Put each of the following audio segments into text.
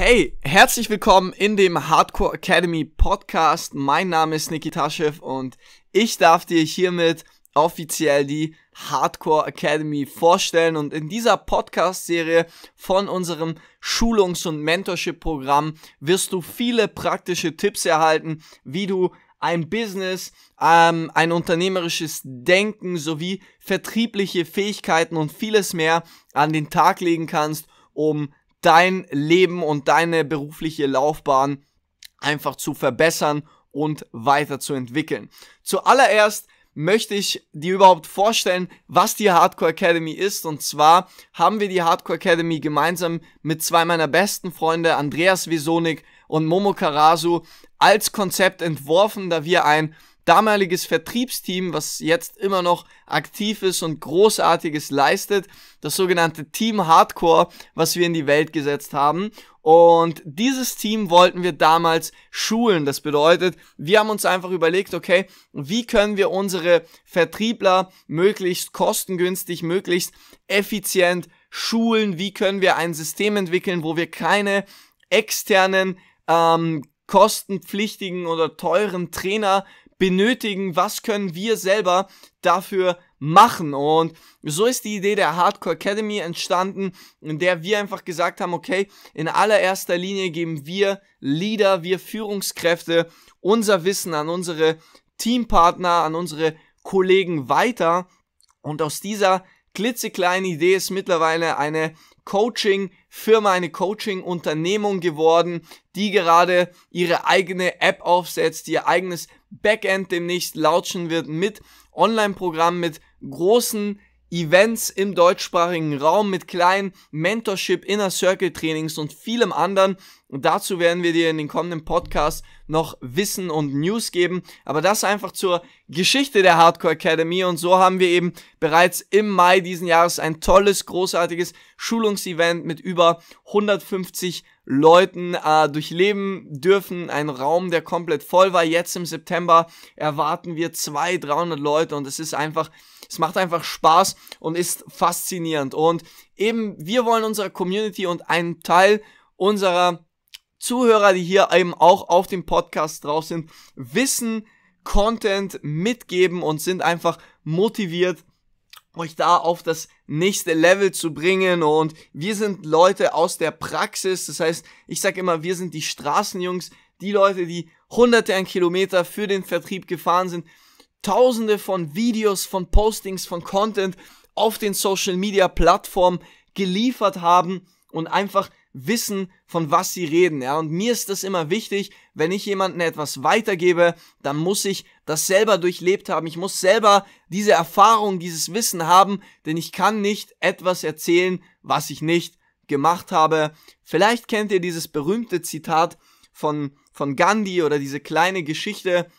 Hey, herzlich willkommen in dem Hardcore Academy Podcast. Mein Name ist Niki Taschew und ich darf dir hiermit offiziell die Hardcore Academy vorstellen und in dieser Podcast-Serie von unserem Schulungs- und Mentorship-Programm wirst du viele praktische Tipps erhalten, wie du ein Business, ähm, ein unternehmerisches Denken sowie vertriebliche Fähigkeiten und vieles mehr an den Tag legen kannst, um dein Leben und deine berufliche Laufbahn einfach zu verbessern und weiterzuentwickeln. Zuallererst möchte ich dir überhaupt vorstellen, was die Hardcore Academy ist. Und zwar haben wir die Hardcore Academy gemeinsam mit zwei meiner besten Freunde, Andreas Wesonik und Momo Karasu, als Konzept entworfen, da wir ein damaliges Vertriebsteam, was jetzt immer noch aktiv ist und großartiges leistet, das sogenannte Team Hardcore, was wir in die Welt gesetzt haben. Und dieses Team wollten wir damals schulen. Das bedeutet, wir haben uns einfach überlegt, okay, wie können wir unsere Vertriebler möglichst kostengünstig, möglichst effizient schulen? Wie können wir ein System entwickeln, wo wir keine externen ähm, kostenpflichtigen oder teuren Trainer benötigen, was können wir selber dafür machen. Und so ist die Idee der Hardcore Academy entstanden, in der wir einfach gesagt haben, okay, in allererster Linie geben wir Leader, wir Führungskräfte unser Wissen an unsere Teampartner, an unsere Kollegen weiter. Und aus dieser klitzekleinen Idee ist mittlerweile eine Coaching Firma, eine Coaching-Unternehmung geworden, die gerade ihre eigene App aufsetzt, ihr eigenes Backend demnächst launchen wird mit Online-Programmen, mit großen Events im deutschsprachigen Raum mit kleinen Mentorship, Inner Circle Trainings und vielem anderen. Und dazu werden wir dir in den kommenden Podcasts noch Wissen und News geben. Aber das einfach zur Geschichte der Hardcore Academy. Und so haben wir eben bereits im Mai diesen Jahres ein tolles, großartiges Schulungsevent mit über 150 Leuten äh, durchleben dürfen. Ein Raum, der komplett voll war. Jetzt im September erwarten wir 200, 300 Leute und es ist einfach, es macht einfach Spaß und ist faszinierend. Und eben, wir wollen unserer Community und einen Teil unserer Zuhörer, die hier eben auch auf dem Podcast drauf sind, wissen, Content mitgeben und sind einfach motiviert, euch da auf das nächste Level zu bringen. Und wir sind Leute aus der Praxis. Das heißt, ich sage immer, wir sind die Straßenjungs, die Leute, die hunderte an Kilometer für den Vertrieb gefahren sind, tausende von Videos, von Postings, von Content auf den Social-Media-Plattformen geliefert haben und einfach wissen, von was sie reden, ja. Und mir ist das immer wichtig, wenn ich jemandem etwas weitergebe, dann muss ich das selber durchlebt haben. Ich muss selber diese Erfahrung, dieses Wissen haben, denn ich kann nicht etwas erzählen, was ich nicht gemacht habe. Vielleicht kennt ihr dieses berühmte Zitat von, von Gandhi oder diese kleine Geschichte,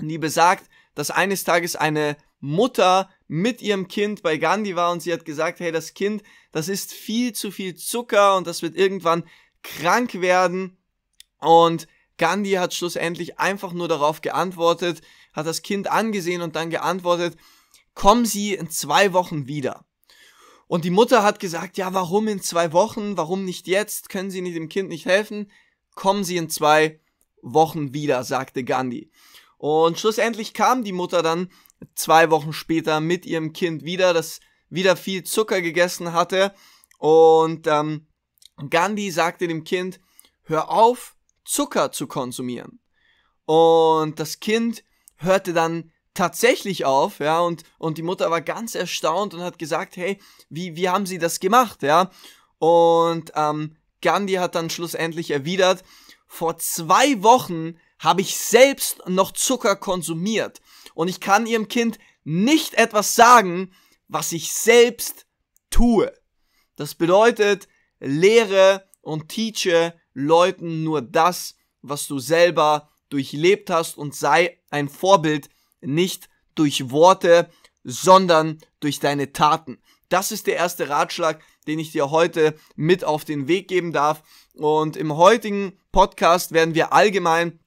die besagt, dass eines Tages eine Mutter mit ihrem Kind bei Gandhi war und sie hat gesagt, hey, das Kind, das ist viel zu viel Zucker und das wird irgendwann krank werden. Und Gandhi hat schlussendlich einfach nur darauf geantwortet, hat das Kind angesehen und dann geantwortet, kommen Sie in zwei Wochen wieder. Und die Mutter hat gesagt, ja, warum in zwei Wochen? Warum nicht jetzt? Können Sie dem Kind nicht helfen? Kommen Sie in zwei Wochen wieder, sagte Gandhi. Und schlussendlich kam die Mutter dann zwei Wochen später mit ihrem Kind wieder, das wieder viel Zucker gegessen hatte. Und ähm, Gandhi sagte dem Kind, hör auf, Zucker zu konsumieren. Und das Kind hörte dann tatsächlich auf, ja, und, und die Mutter war ganz erstaunt und hat gesagt, hey, wie, wie haben sie das gemacht, ja? Und ähm, Gandhi hat dann schlussendlich erwidert, vor zwei Wochen habe ich selbst noch Zucker konsumiert und ich kann ihrem Kind nicht etwas sagen, was ich selbst tue. Das bedeutet, lehre und teache Leuten nur das, was du selber durchlebt hast und sei ein Vorbild, nicht durch Worte, sondern durch deine Taten. Das ist der erste Ratschlag, den ich dir heute mit auf den Weg geben darf. Und im heutigen Podcast werden wir allgemein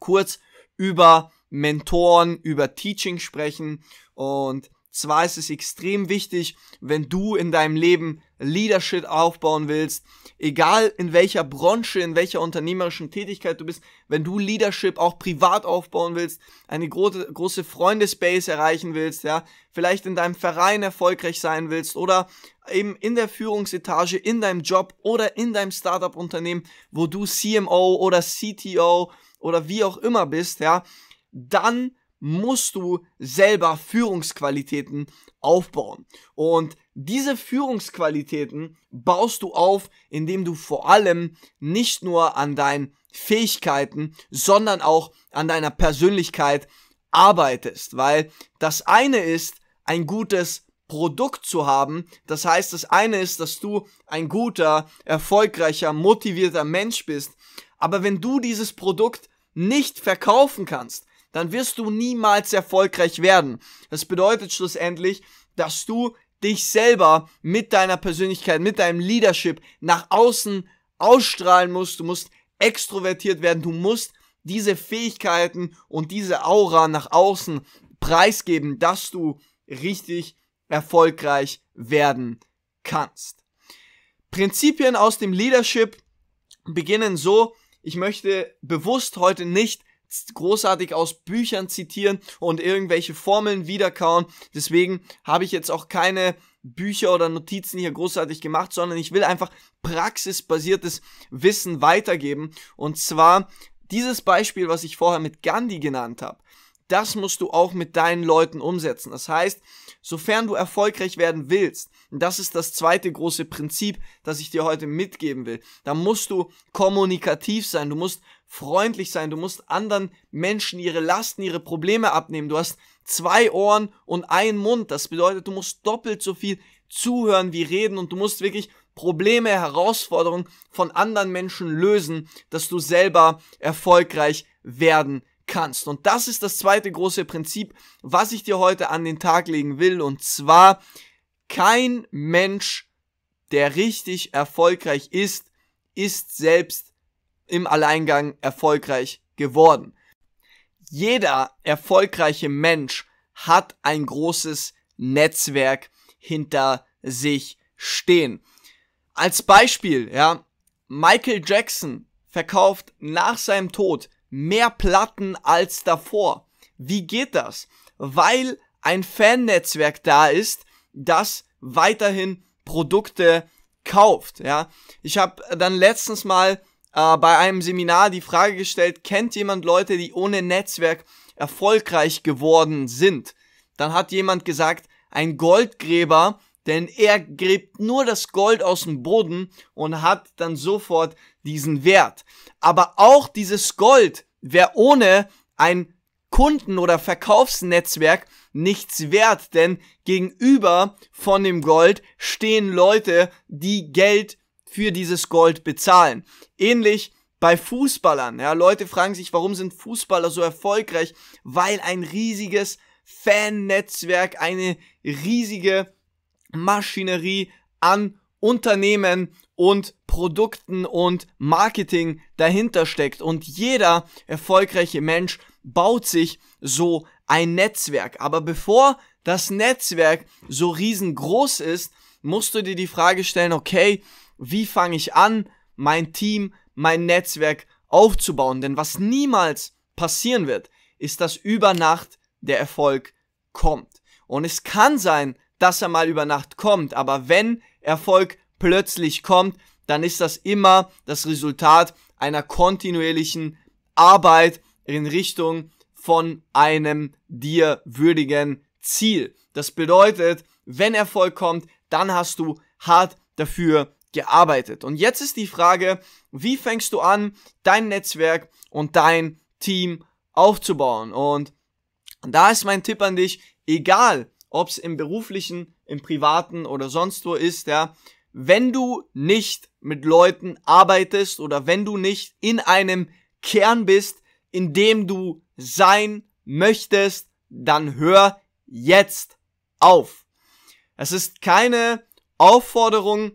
kurz über Mentoren, über Teaching sprechen. Und zwar ist es extrem wichtig, wenn du in deinem Leben Leadership aufbauen willst, egal in welcher Branche, in welcher unternehmerischen Tätigkeit du bist, wenn du Leadership auch privat aufbauen willst, eine große, große Freundesbase erreichen willst, ja, vielleicht in deinem Verein erfolgreich sein willst oder eben in der Führungsetage, in deinem Job oder in deinem Startup-Unternehmen, wo du CMO oder CTO oder wie auch immer bist, ja, dann musst du selber Führungsqualitäten aufbauen. Und diese Führungsqualitäten baust du auf, indem du vor allem nicht nur an deinen Fähigkeiten, sondern auch an deiner Persönlichkeit arbeitest. Weil das eine ist, ein gutes Produkt zu haben. Das heißt, das eine ist, dass du ein guter, erfolgreicher, motivierter Mensch bist. Aber wenn du dieses Produkt nicht verkaufen kannst, dann wirst du niemals erfolgreich werden. Das bedeutet schlussendlich, dass du dich selber mit deiner Persönlichkeit, mit deinem Leadership nach außen ausstrahlen musst. Du musst extrovertiert werden. Du musst diese Fähigkeiten und diese Aura nach außen preisgeben, dass du richtig erfolgreich werden kannst. Prinzipien aus dem Leadership beginnen so, ich möchte bewusst heute nicht großartig aus Büchern zitieren und irgendwelche Formeln wiederkauen. Deswegen habe ich jetzt auch keine Bücher oder Notizen hier großartig gemacht, sondern ich will einfach praxisbasiertes Wissen weitergeben. Und zwar dieses Beispiel, was ich vorher mit Gandhi genannt habe. Das musst du auch mit deinen Leuten umsetzen. Das heißt, sofern du erfolgreich werden willst, das ist das zweite große Prinzip, das ich dir heute mitgeben will, Da musst du kommunikativ sein. Du musst freundlich sein, du musst anderen Menschen ihre Lasten, ihre Probleme abnehmen. Du hast zwei Ohren und einen Mund. Das bedeutet, du musst doppelt so viel zuhören wie reden und du musst wirklich Probleme, Herausforderungen von anderen Menschen lösen, dass du selber erfolgreich werden kannst. Und das ist das zweite große Prinzip, was ich dir heute an den Tag legen will. Und zwar, kein Mensch, der richtig erfolgreich ist, ist selbst im Alleingang erfolgreich geworden. Jeder erfolgreiche Mensch hat ein großes Netzwerk hinter sich stehen. Als Beispiel, ja, Michael Jackson verkauft nach seinem Tod mehr Platten als davor. Wie geht das? Weil ein Fannetzwerk da ist, das weiterhin Produkte kauft, ja. Ich habe dann letztens mal äh, bei einem Seminar die Frage gestellt, kennt jemand Leute, die ohne Netzwerk erfolgreich geworden sind? Dann hat jemand gesagt, ein Goldgräber, denn er gräbt nur das Gold aus dem Boden und hat dann sofort diesen Wert. Aber auch dieses Gold wäre ohne ein Kunden- oder Verkaufsnetzwerk nichts wert, denn gegenüber von dem Gold stehen Leute, die Geld für dieses Gold bezahlen. Ähnlich bei Fußballern. Ja, Leute fragen sich, warum sind Fußballer so erfolgreich? Weil ein riesiges Fan-Netzwerk, eine riesige Maschinerie an Unternehmen und Produkten und Marketing dahinter steckt. Und jeder erfolgreiche Mensch baut sich so ein Netzwerk. Aber bevor das Netzwerk so riesengroß ist, musst du dir die Frage stellen, okay, wie fange ich an, mein Team, mein Netzwerk aufzubauen. Denn was niemals passieren wird, ist, dass über Nacht der Erfolg kommt. Und es kann sein, dass er mal über Nacht kommt, aber wenn Erfolg plötzlich kommt, dann ist das immer das Resultat einer kontinuierlichen Arbeit in Richtung von einem dir würdigen Ziel. Das bedeutet, wenn Erfolg kommt, dann hast du hart dafür gearbeitet. Und jetzt ist die Frage, wie fängst du an, dein Netzwerk und dein Team aufzubauen? Und da ist mein Tipp an dich, egal ob es im beruflichen, im privaten oder sonst wo ist, ja, wenn du nicht mit Leuten arbeitest oder wenn du nicht in einem Kern bist, in dem du sein möchtest, dann hör jetzt auf. Es ist keine Aufforderung,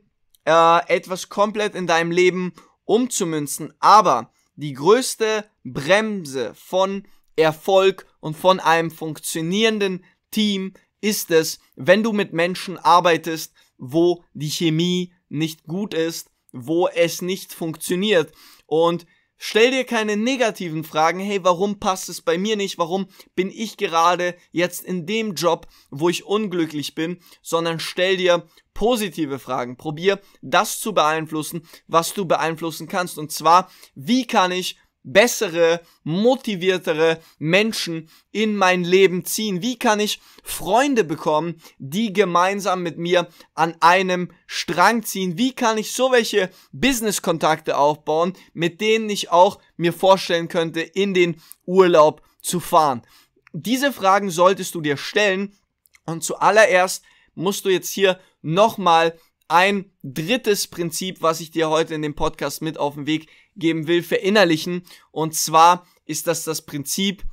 äh, etwas komplett in deinem Leben umzumünzen. Aber die größte Bremse von Erfolg und von einem funktionierenden Team ist es, wenn du mit Menschen arbeitest, wo die Chemie nicht gut ist, wo es nicht funktioniert. Und Stell dir keine negativen Fragen, hey, warum passt es bei mir nicht, warum bin ich gerade jetzt in dem Job, wo ich unglücklich bin, sondern stell dir positive Fragen. Probier das zu beeinflussen, was du beeinflussen kannst. Und zwar, wie kann ich bessere, motiviertere Menschen in mein Leben ziehen? Wie kann ich Freunde bekommen, die gemeinsam mit mir an einem Strang ziehen? Wie kann ich so welche Business-Kontakte aufbauen, mit denen ich auch mir vorstellen könnte, in den Urlaub zu fahren? Diese Fragen solltest du dir stellen und zuallererst musst du jetzt hier nochmal ein drittes Prinzip, was ich dir heute in dem Podcast mit auf den Weg geben will, verinnerlichen. Und zwar ist das das Prinzip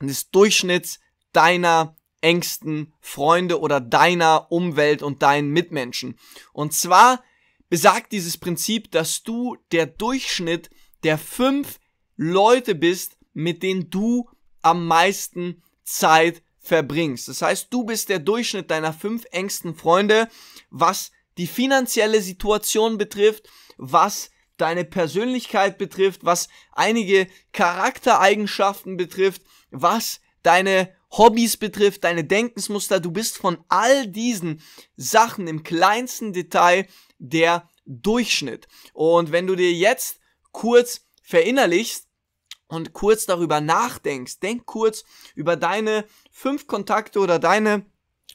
des Durchschnitts deiner engsten Freunde oder deiner Umwelt und deinen Mitmenschen. Und zwar besagt dieses Prinzip, dass du der Durchschnitt der fünf Leute bist, mit denen du am meisten Zeit verbringst. Das heißt, du bist der Durchschnitt deiner fünf engsten Freunde, was die finanzielle Situation betrifft, was deine Persönlichkeit betrifft, was einige Charaktereigenschaften betrifft, was deine Hobbys betrifft, deine Denkensmuster. Du bist von all diesen Sachen im kleinsten Detail der Durchschnitt. Und wenn du dir jetzt kurz verinnerlichst, und kurz darüber nachdenkst, denk kurz über deine fünf Kontakte oder deine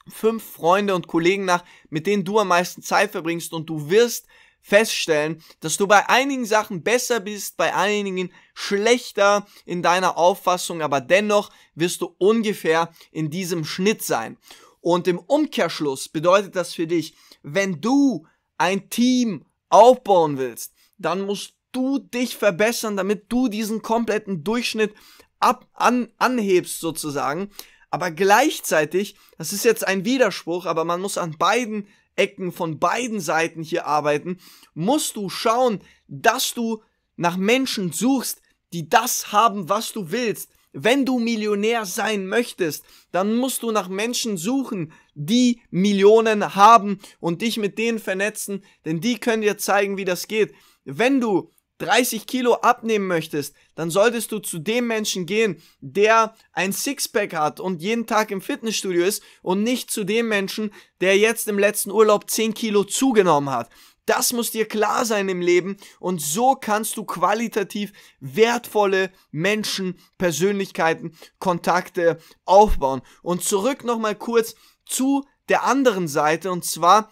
fünf Freunde und Kollegen nach, mit denen du am meisten Zeit verbringst und du wirst feststellen, dass du bei einigen Sachen besser bist, bei einigen schlechter in deiner Auffassung, aber dennoch wirst du ungefähr in diesem Schnitt sein. Und im Umkehrschluss bedeutet das für dich, wenn du ein Team aufbauen willst, dann musst du dich verbessern, damit du diesen kompletten Durchschnitt ab, an, anhebst sozusagen. Aber gleichzeitig, das ist jetzt ein Widerspruch, aber man muss an beiden Ecken von beiden Seiten hier arbeiten, musst du schauen, dass du nach Menschen suchst, die das haben, was du willst. Wenn du Millionär sein möchtest, dann musst du nach Menschen suchen, die Millionen haben und dich mit denen vernetzen, denn die können dir zeigen, wie das geht. Wenn du 30 Kilo abnehmen möchtest, dann solltest du zu dem Menschen gehen, der ein Sixpack hat und jeden Tag im Fitnessstudio ist und nicht zu dem Menschen, der jetzt im letzten Urlaub 10 Kilo zugenommen hat. Das muss dir klar sein im Leben und so kannst du qualitativ wertvolle Menschen, Persönlichkeiten, Kontakte aufbauen. Und zurück nochmal kurz zu der anderen Seite und zwar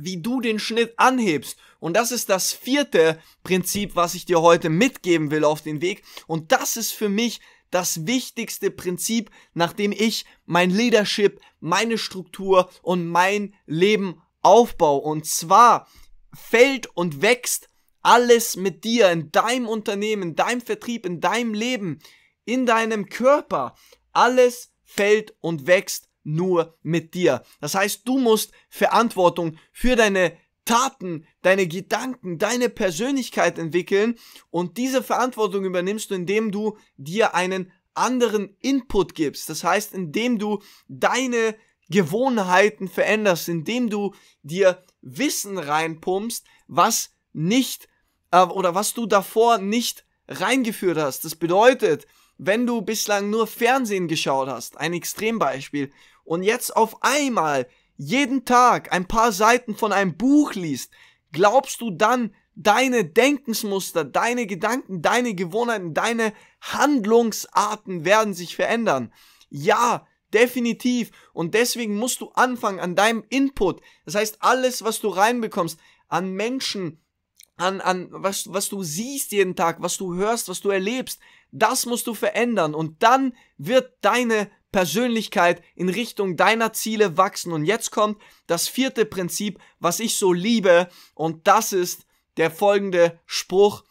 wie du den Schnitt anhebst. Und das ist das vierte Prinzip, was ich dir heute mitgeben will auf den Weg. Und das ist für mich das wichtigste Prinzip, nachdem ich mein Leadership, meine Struktur und mein Leben aufbaue. Und zwar fällt und wächst alles mit dir in deinem Unternehmen, in deinem Vertrieb, in deinem Leben, in deinem Körper. Alles fällt und wächst nur mit dir. Das heißt, du musst Verantwortung für deine Taten, deine Gedanken, deine Persönlichkeit entwickeln und diese Verantwortung übernimmst du, indem du dir einen anderen Input gibst. Das heißt, indem du deine Gewohnheiten veränderst, indem du dir Wissen reinpumpst, was nicht äh, oder was du davor nicht reingeführt hast. Das bedeutet, wenn du bislang nur Fernsehen geschaut hast, ein Extrembeispiel, und jetzt auf einmal jeden Tag ein paar Seiten von einem Buch liest, glaubst du dann, deine Denkensmuster, deine Gedanken, deine Gewohnheiten, deine Handlungsarten werden sich verändern? Ja, definitiv. Und deswegen musst du anfangen an deinem Input. Das heißt, alles, was du reinbekommst, an Menschen, an, an was, was du siehst jeden Tag, was du hörst, was du erlebst, das musst du verändern und dann wird deine Persönlichkeit in Richtung deiner Ziele wachsen. Und jetzt kommt das vierte Prinzip, was ich so liebe. Und das ist der folgende Spruch.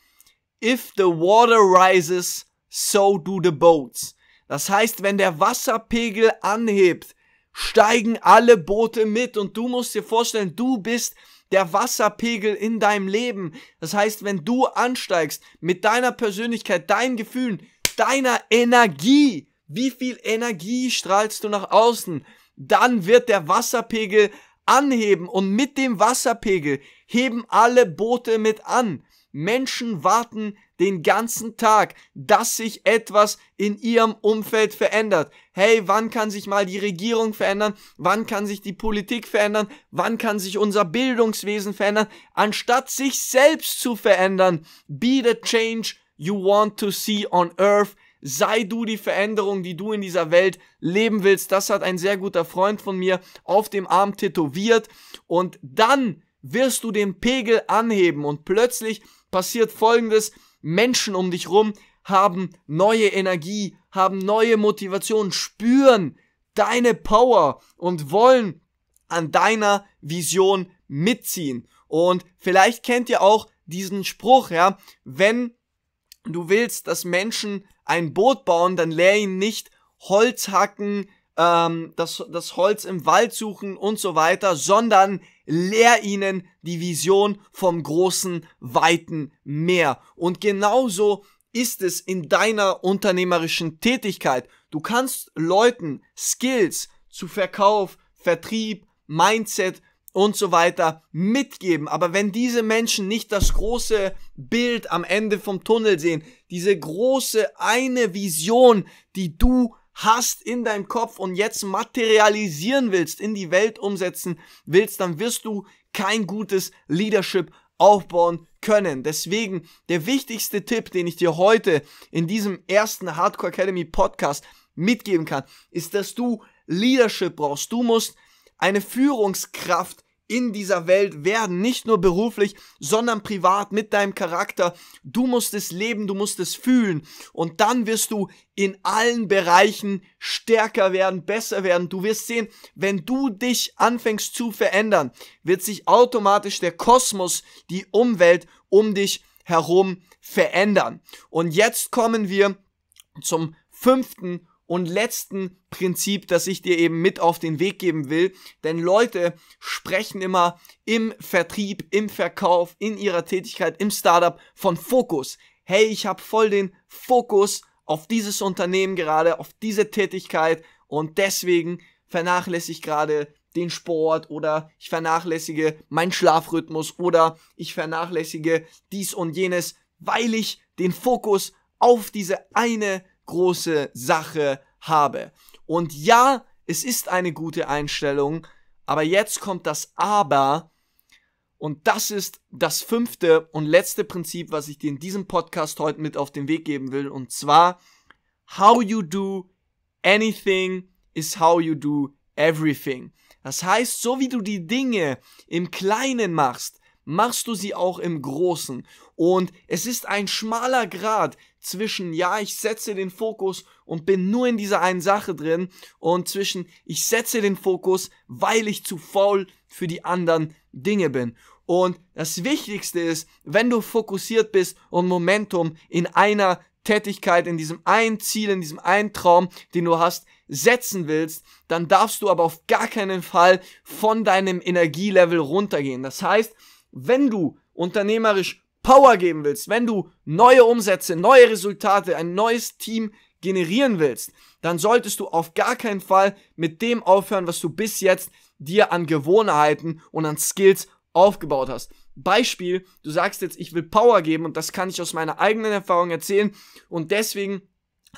If the water rises, so do the boats. Das heißt, wenn der Wasserpegel anhebt, steigen alle Boote mit. Und du musst dir vorstellen, du bist der Wasserpegel in deinem Leben. Das heißt, wenn du ansteigst mit deiner Persönlichkeit, deinen Gefühlen, deiner Energie, wie viel Energie strahlst du nach außen, dann wird der Wasserpegel anheben und mit dem Wasserpegel heben alle Boote mit an. Menschen warten den ganzen Tag, dass sich etwas in ihrem Umfeld verändert. Hey, wann kann sich mal die Regierung verändern? Wann kann sich die Politik verändern? Wann kann sich unser Bildungswesen verändern? Anstatt sich selbst zu verändern, be the change you want to see on earth sei du die Veränderung, die du in dieser Welt leben willst. Das hat ein sehr guter Freund von mir auf dem Arm tätowiert und dann wirst du den Pegel anheben und plötzlich passiert folgendes, Menschen um dich rum haben neue Energie, haben neue Motivation, spüren deine Power und wollen an deiner Vision mitziehen. Und vielleicht kennt ihr auch diesen Spruch, ja, wenn du willst, dass Menschen ein Boot bauen, dann lehr ihn nicht Holz hacken, ähm, das, das Holz im Wald suchen und so weiter, sondern lehr ihnen die Vision vom großen, weiten Meer. Und genauso ist es in deiner unternehmerischen Tätigkeit. Du kannst Leuten Skills zu Verkauf, Vertrieb, Mindset, und so weiter mitgeben. Aber wenn diese Menschen nicht das große Bild am Ende vom Tunnel sehen, diese große eine Vision, die du hast in deinem Kopf und jetzt materialisieren willst, in die Welt umsetzen willst, dann wirst du kein gutes Leadership aufbauen können. Deswegen der wichtigste Tipp, den ich dir heute in diesem ersten Hardcore Academy Podcast mitgeben kann, ist, dass du Leadership brauchst. Du musst eine Führungskraft in dieser Welt werden, nicht nur beruflich, sondern privat mit deinem Charakter. Du musst es leben, du musst es fühlen und dann wirst du in allen Bereichen stärker werden, besser werden. Du wirst sehen, wenn du dich anfängst zu verändern, wird sich automatisch der Kosmos, die Umwelt um dich herum verändern. Und jetzt kommen wir zum fünften und letzten Prinzip, das ich dir eben mit auf den Weg geben will. Denn Leute sprechen immer im Vertrieb, im Verkauf, in ihrer Tätigkeit, im Startup von Fokus. Hey, ich habe voll den Fokus auf dieses Unternehmen gerade, auf diese Tätigkeit und deswegen vernachlässige ich gerade den Sport oder ich vernachlässige meinen Schlafrhythmus oder ich vernachlässige dies und jenes, weil ich den Fokus auf diese eine große Sache habe. Und ja, es ist eine gute Einstellung, aber jetzt kommt das Aber. Und das ist das fünfte und letzte Prinzip, was ich dir in diesem Podcast heute mit auf den Weg geben will. Und zwar, how you do anything is how you do everything. Das heißt, so wie du die Dinge im Kleinen machst, machst du sie auch im Großen. Und es ist ein schmaler Grad zwischen, ja, ich setze den Fokus und bin nur in dieser einen Sache drin und zwischen, ich setze den Fokus, weil ich zu faul für die anderen Dinge bin. Und das Wichtigste ist, wenn du fokussiert bist und Momentum in einer Tätigkeit, in diesem einen Ziel, in diesem einen Traum, den du hast, setzen willst, dann darfst du aber auf gar keinen Fall von deinem Energielevel runtergehen. Das heißt, wenn du unternehmerisch Power geben willst, wenn du neue Umsätze, neue Resultate, ein neues Team generieren willst, dann solltest du auf gar keinen Fall mit dem aufhören, was du bis jetzt dir an Gewohnheiten und an Skills aufgebaut hast. Beispiel, du sagst jetzt, ich will Power geben und das kann ich aus meiner eigenen Erfahrung erzählen und deswegen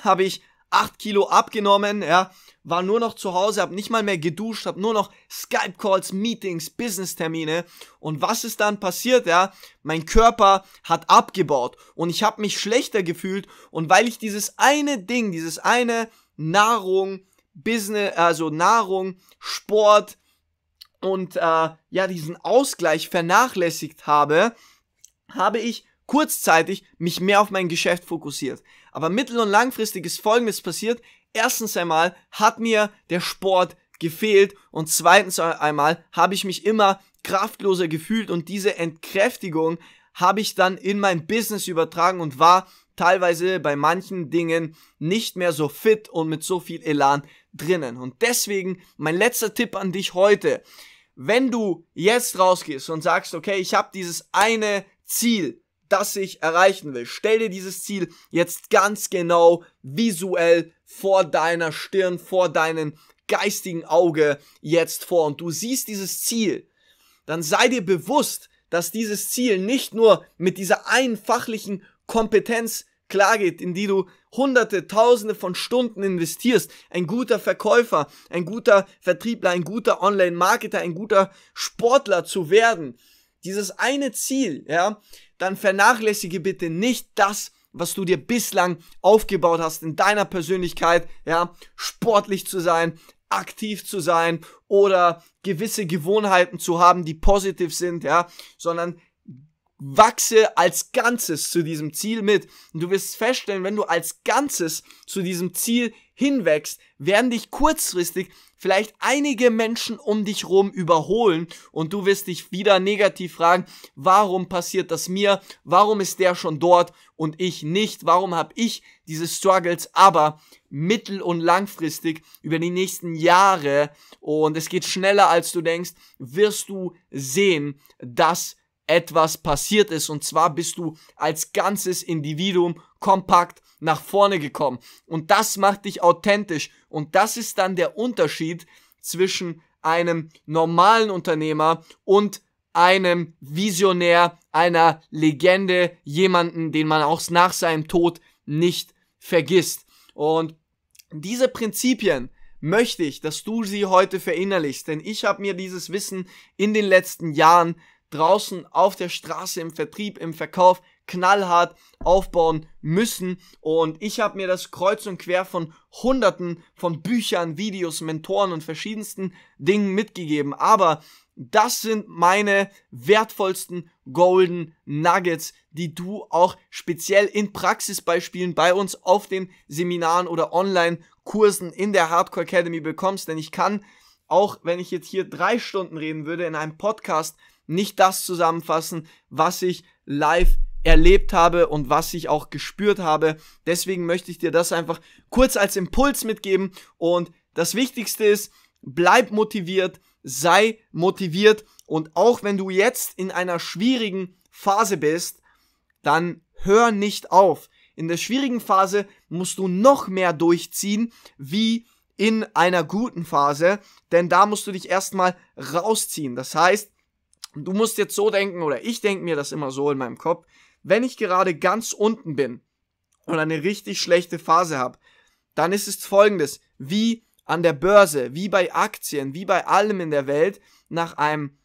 habe ich 8 Kilo abgenommen, ja, war nur noch zu Hause, habe nicht mal mehr geduscht, habe nur noch Skype-Calls, Meetings, Business-Termine. Und was ist dann passiert, ja? Mein Körper hat abgebaut und ich habe mich schlechter gefühlt. Und weil ich dieses eine Ding, dieses eine Nahrung, Business, also Nahrung, Sport und äh, ja, diesen Ausgleich vernachlässigt habe, habe ich kurzzeitig mich mehr auf mein Geschäft fokussiert. Aber mittel- und langfristig ist Folgendes passiert erstens einmal hat mir der Sport gefehlt und zweitens einmal habe ich mich immer kraftloser gefühlt und diese Entkräftigung habe ich dann in mein Business übertragen und war teilweise bei manchen Dingen nicht mehr so fit und mit so viel Elan drinnen. Und deswegen mein letzter Tipp an dich heute. Wenn du jetzt rausgehst und sagst, okay, ich habe dieses eine Ziel, das ich erreichen will. Stell dir dieses Ziel jetzt ganz genau visuell vor deiner Stirn, vor deinem geistigen Auge jetzt vor und du siehst dieses Ziel, dann sei dir bewusst, dass dieses Ziel nicht nur mit dieser einen fachlichen Kompetenz klar geht, in die du hunderte, tausende von Stunden investierst. Ein guter Verkäufer, ein guter Vertriebler, ein guter Online-Marketer, ein guter Sportler zu werden. Dieses eine Ziel, ja, dann vernachlässige bitte nicht das, was du dir bislang aufgebaut hast in deiner Persönlichkeit, ja, sportlich zu sein, aktiv zu sein oder gewisse Gewohnheiten zu haben, die positiv sind, ja, sondern wachse als Ganzes zu diesem Ziel mit. Und du wirst feststellen, wenn du als Ganzes zu diesem Ziel hinwächst, werden dich kurzfristig vielleicht einige Menschen um dich rum überholen und du wirst dich wieder negativ fragen, warum passiert das mir? Warum ist der schon dort und ich nicht? Warum habe ich diese Struggles? Aber mittel- und langfristig über die nächsten Jahre und es geht schneller als du denkst, wirst du sehen, dass etwas passiert ist und zwar bist du als ganzes Individuum kompakt nach vorne gekommen. Und das macht dich authentisch. Und das ist dann der Unterschied zwischen einem normalen Unternehmer und einem Visionär, einer Legende, jemanden, den man auch nach seinem Tod nicht vergisst. Und diese Prinzipien möchte ich, dass du sie heute verinnerlichst, denn ich habe mir dieses Wissen in den letzten Jahren draußen auf der Straße im Vertrieb, im Verkauf knallhart aufbauen müssen. Und ich habe mir das kreuz und quer von Hunderten von Büchern, Videos, Mentoren und verschiedensten Dingen mitgegeben. Aber das sind meine wertvollsten Golden Nuggets, die du auch speziell in Praxisbeispielen bei uns auf den Seminaren oder Online-Kursen in der Hardcore Academy bekommst. Denn ich kann, auch wenn ich jetzt hier drei Stunden reden würde, in einem Podcast nicht das zusammenfassen, was ich live erlebt habe und was ich auch gespürt habe. Deswegen möchte ich dir das einfach kurz als Impuls mitgeben. Und das Wichtigste ist, bleib motiviert, sei motiviert. Und auch wenn du jetzt in einer schwierigen Phase bist, dann hör nicht auf. In der schwierigen Phase musst du noch mehr durchziehen, wie in einer guten Phase, denn da musst du dich erstmal rausziehen. Das heißt, du musst jetzt so denken, oder ich denke mir das immer so in meinem Kopf, wenn ich gerade ganz unten bin und eine richtig schlechte Phase habe, dann ist es folgendes, wie an der Börse, wie bei Aktien, wie bei allem in der Welt, nach einem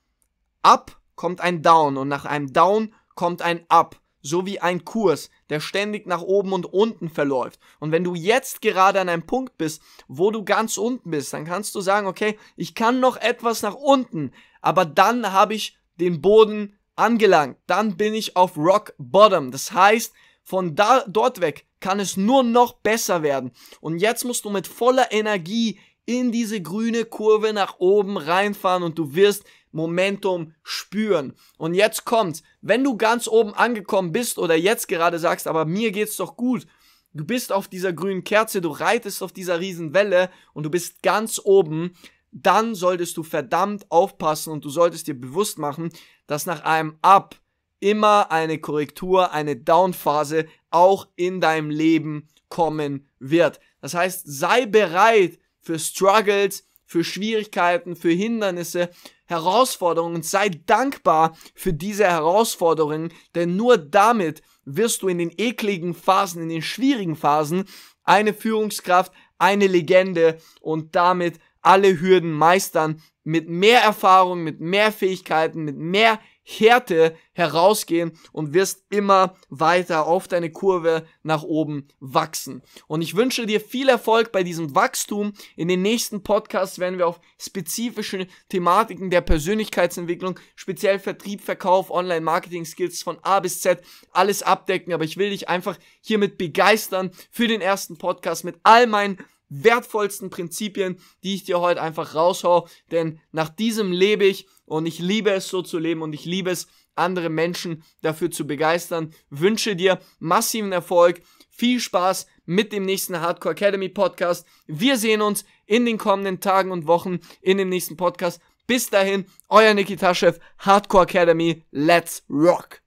Up kommt ein Down und nach einem Down kommt ein Up, so wie ein Kurs, der ständig nach oben und unten verläuft. Und wenn du jetzt gerade an einem Punkt bist, wo du ganz unten bist, dann kannst du sagen, okay, ich kann noch etwas nach unten, aber dann habe ich den Boden angelangt, dann bin ich auf Rock Bottom. Das heißt, von da, dort weg kann es nur noch besser werden. Und jetzt musst du mit voller Energie in diese grüne Kurve nach oben reinfahren und du wirst Momentum spüren. Und jetzt kommt, Wenn du ganz oben angekommen bist oder jetzt gerade sagst, aber mir geht's doch gut. Du bist auf dieser grünen Kerze, du reitest auf dieser riesen Welle und du bist ganz oben, dann solltest du verdammt aufpassen und du solltest dir bewusst machen, dass nach einem Up immer eine Korrektur, eine Downphase auch in deinem Leben kommen wird. Das heißt, sei bereit für Struggles, für Schwierigkeiten, für Hindernisse, Herausforderungen. Sei dankbar für diese Herausforderungen, denn nur damit wirst du in den ekligen Phasen, in den schwierigen Phasen eine Führungskraft, eine Legende und damit alle Hürden meistern mit mehr Erfahrung, mit mehr Fähigkeiten, mit mehr Härte herausgehen und wirst immer weiter auf deine Kurve nach oben wachsen. Und ich wünsche dir viel Erfolg bei diesem Wachstum. In den nächsten Podcasts werden wir auf spezifische Thematiken der Persönlichkeitsentwicklung, speziell Vertrieb, Verkauf, Online-Marketing-Skills von A bis Z alles abdecken. Aber ich will dich einfach hiermit begeistern für den ersten Podcast mit all meinen wertvollsten Prinzipien, die ich dir heute einfach raushau, denn nach diesem lebe ich und ich liebe es so zu leben und ich liebe es, andere Menschen dafür zu begeistern. Wünsche dir massiven Erfolg, viel Spaß mit dem nächsten Hardcore Academy Podcast. Wir sehen uns in den kommenden Tagen und Wochen in dem nächsten Podcast. Bis dahin, euer Nikita Chef, Hardcore Academy, let's rock!